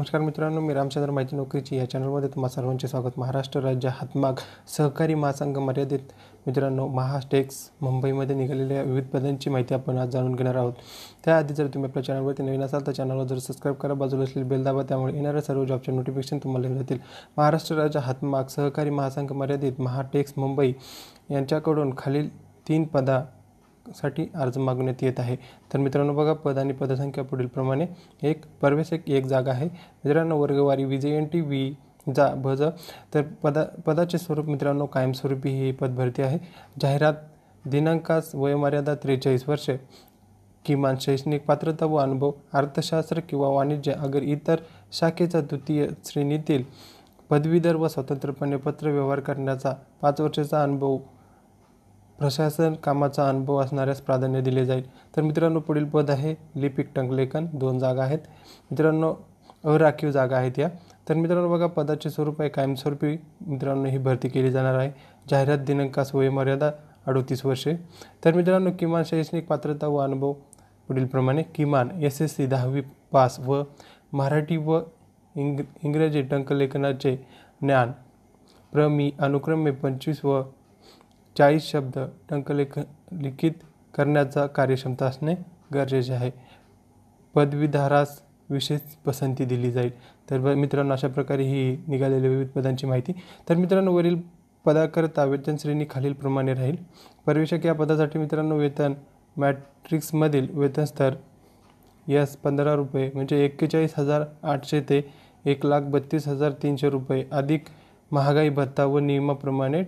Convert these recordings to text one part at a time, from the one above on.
नमस्कार मित्रांनो मी रामचंद्र माहिती नोकरीची या चॅनलमध्ये तुम्हा सर्वांचे स्वागत महाराष्ट्र राज्य हातमाग सहकारी महासंघ मर्यादित मित्रांनो महाटेक्स मुंबईमध्ये निघालेल्या विविध पदांची माहिती आपण आज जाणून घेणार आहोत त्याआधी जर तुम्ही आपल्या चॅनलवरती नवीन असाल तर चॅनलवर जर सबस्क्राईब करा बाजूला असलेली बेल दाबा त्यामुळे येणाऱ्या सर्व जॉबचे नोटिफिकेशन तुम्हाला मिळतील महाराष्ट्र राज्य हातमाग सहकारी महासंघ मर्यादित महाटेक्स मुंबई यांच्याकडून खालील तीन पदा साठी अर्ज मागण्यात येत आहे तर मित्रांनो बघा पद आणि पदसंख्या प्रमाणे एक परवेस एक एक जागा आहे मित्रांनो वर्गवारी टी वी जा भज तर पदा पदाचे स्वरूप मित्रांनो कायमस्वरूपी ही पदभरती आहे जाहिरात दिनांकास वयमर्यादा त्रेचाळीस वर्षे किमान शैक्षणिक पात्रता व अनुभव अर्थशास्त्र किंवा वाणिज्य अगर इतर शाखेचा द्वितीय श्रेणीतील पदवीधर व स्वतंत्रपणे पत्र व्यवहार करण्याचा पाच वर्षाचा अनुभव प्रशासन कामाचा अनुभव असणाऱ्यास प्राधान्य दिले जाईल तर मित्रांनो पुढील पद आहे लिपिक टंकलेखन दोन जागा आहेत मित्रांनो अराखीव जागा आहेत या तर मित्रांनो बघा पदाचे स्वरूप आहे कायमस्वरूपी मित्रांनो ही भरती केली जाणार आहे जाहिरात दिनांकास वयमर्यादा अडोतीस वर्षे तर मित्रांनो किमान शैक्षणिक पात्रता व अनुभव पुढीलप्रमाणे किमान एस एस सी दहावी पास व मराठी व इंग इंग्रजी टंकलेखनाचे ज्ञान प्रमी अनुक्रमे पंचवीस व चाळीस शब्द टंकलेख लिखित करण्याचा कार्यक्षमता असणे गरजेचे आहे पदवीधारास विशेष पसंती दिली जाईल तर मित्रांनो अशा प्रकारे ही निघालेल्या विविध पदांची माहिती तर मित्रांनो वरील पदाकरता वेतन श्रेणी खालीलप्रमाणे राहील परिवेशक या पदासाठी मित्रांनो वेतन मॅट्रिक्समधील वेतन स्तर यस पंधरा रुपये म्हणजे एक्केचाळीस हजार आठशे ते एक लाख बत्तीस हजार तीनशे रुपये अधिक महागाई भत्ता व नियमाप्रमाणे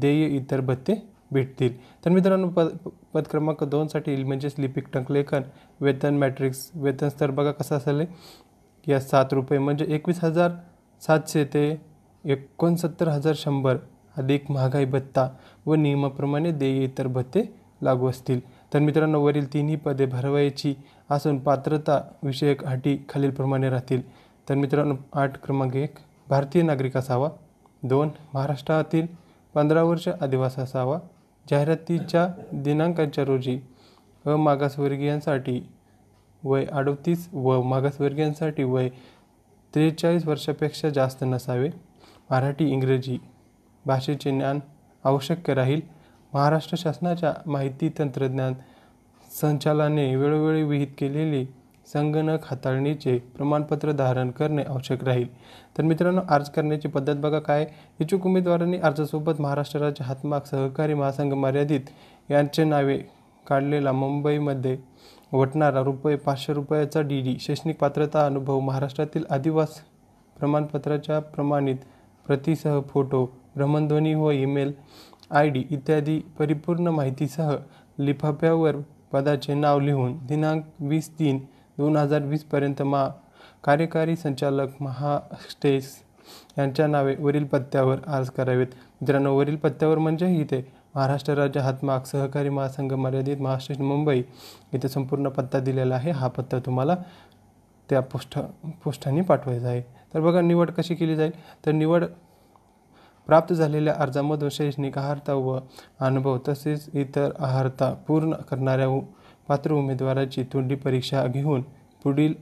देय इतर भत्ते भेटतील तर मित्रांनो पद पद क्रमांक दोनसाठी म्हणजेच लिपिक टंकलेखन वेतन मॅट्रिक्स वेतन स्तर बघा कसं असेल या सात रुपये म्हणजे एकवीस हजार सातशे ते एकोणसत्तर हजार शंभर अधिक महागाई भत्ता व नियमाप्रमाणे देय इतर भत्ते लागू असतील तर मित्रांनो वरील तिन्ही पदे भरवायची असून पात्रता विषयक अटी खालीलप्रमाणे राहतील तर मित्रांनो आठ क्रमांक एक भारतीय नागरिक असावा दोन महाराष्ट्रातील पंधरा वर्ष अधिवास असावा जाहिरातीच्या दिनांकाच्या रोजी व मागासवर्गीयांसाठी वय अडतीस व मागासवर्गीयांसाठी वय त्रेचाळीस वर्षापेक्षा जास्त नसावे मराठी इंग्रजी भाषेचे ज्ञान आवश्यक राहील महाराष्ट्र शासनाच्या माहिती तंत्रज्ञान संचालनाने वेळोवेळी विहित केलेली संगणक हाताळणीचे प्रमाणपत्र धारण करणे आवश्यक राहील तर मित्रांनो अर्ज करण्याची पद्धत बघा काय इच्छुक उमेदवारांनी अर्जासोबत महाराष्ट्र राज्य हातमाग सहकारी महासंघ मर्यादित यांचे नावे काढलेला मुंबईमध्ये वटणारा रुपये पाचशे रुपयाचा डी डी शैक्षणिक पात्रता अनुभव महाराष्ट्रातील आदिवास प्रमाणपत्राच्या प्रमाणित प्रतिसह फोटो भ्रमणध्वनी व ईमेल आय डी इत्यादी परिपूर्ण माहितीसह लिफाफ्यावर पदाचे नाव लिहून दिनांक वीस तीन दोन हजार वीसपर्यंत मा कार्यकारी संचालक स्टेस यांच्या नावे वरील पत्त्यावर अर्ज करावेत मित्रांनो वरील पत्त्यावर म्हणजे इथे महाराष्ट्र राज्य हातमाग सहकारी महासंघ मर्यादित महाराष्ट्र मुंबई इथे संपूर्ण पत्ता दिलेला आहे हा पत्ता तुम्हाला त्या पोस्ट पोस्टाने पाठवायचा आहे तर बघा निवड कशी केली जाईल तर निवड प्राप्त झालेल्या अर्जामधून शैक्षणिक आहारता व अनुभव तसेच इतर आहारता पूर्ण करणाऱ्या पात्र उमेदवाराची तोंडी परीक्षा घेऊन पुढील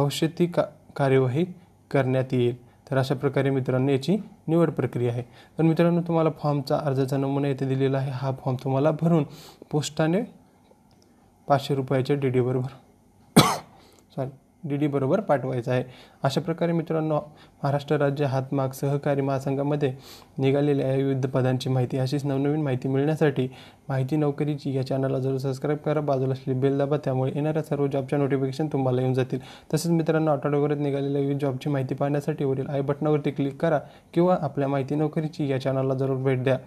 आवश्यक ती का कार्यवाही करण्यात येईल तर अशा प्रकारे मित्रांनो याची निवड प्रक्रिया आहे तर मित्रांनो तुम्हाला फॉर्मचा अर्जाचा नमुना येथे दिलेला आहे हा फॉर्म तुम्हाला भरून पोस्टाने पाचशे रुपयाच्या डी डीवर भर सॉरी डी डी बरोबर पाठवायचं आहे अशा प्रकारे मित्रांनो महाराष्ट्र राज्य हातमाग सहकारी महासंघामध्ये निघालेल्या या विविध पदांची माहिती अशीच नवनवीन माहिती मिळण्यासाठी माहिती नोकरीची या चॅनलला जरूर सबस्क्राईब करा बाजूला असलेली बेल दाबा त्यामुळे येणाऱ्या सर्व जॉबच्या नोटिफिकेशन तुम्हाला येऊन जातील तसेच मित्रांनो आठवड्यावरच निघालेल्या विविध जॉबची माहिती पाहण्यासाठी वरील आय बटनावरती क्लिक करा किंवा आपल्या माहिती नोकरीची या चॅनलला जरूर भेट द्या